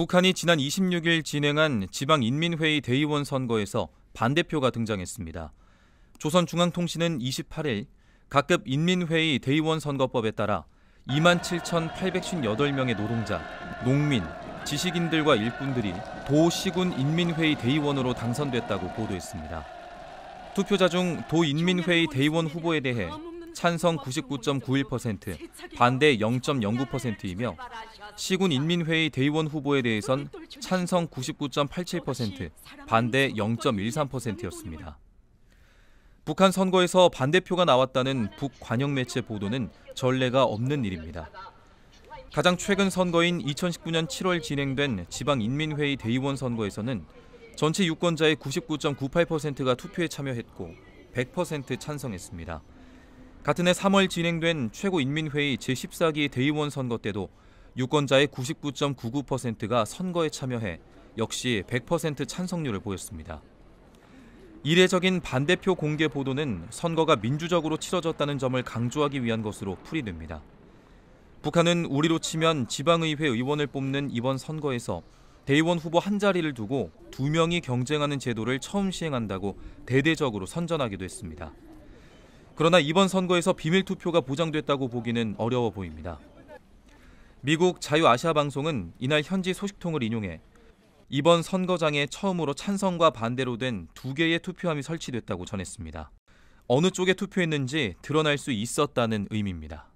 북한이 지난 26일 진행한 지방인민회의 대의원 선거에서 반대표가 등장했습니다. 조선중앙통신은 28일 각급 인민회의 대의원 선거법에 따라 27,858명의 노동자, 농민, 지식인들과 일꾼들이 도시군 인민회의 대의원으로 당선됐다고 보도했습니다. 투표자 중 도인민회의 대의원 후보에 대해 찬성 99.91%, 반대 0.09%이며 시군 인민회의 대의원 후보에 대해선 찬성 99.87%, 반대 0.13%였습니다. 북한 선거에서 반대표가 나왔다는 북 관영 매체 보도는 전례가 없는 일입니다. 가장 최근 선거인 2019년 7월 진행된 지방인민회의 대의원 선거에서는 전체 유권자의 99.98%가 투표에 참여했고 100% 찬성했습니다. 같은 해 3월 진행된 최고인민회의 제14기 대의원 선거 때도 유권자의 99.99%가 선거에 참여해 역시 100% 찬성률을 보였습니다. 이례적인 반대표 공개 보도는 선거가 민주적으로 치러졌다는 점을 강조하기 위한 것으로 풀이됩니다. 북한은 우리로 치면 지방의회 의원을 뽑는 이번 선거에서 대의원 후보 한 자리를 두고 두 명이 경쟁하는 제도를 처음 시행한다고 대대적으로 선전하기도 했습니다. 그러나 이번 선거에서 비밀 투표가 보장됐다고 보기는 어려워 보입니다. 미국 자유아시아 방송은 이날 현지 소식통을 인용해 이번 선거장에 처음으로 찬성과 반대로 된 두 개의 투표함이 설치됐다고 전했습니다. 어느 쪽에 투표했는지 드러날 수 있었다는 의미입니다.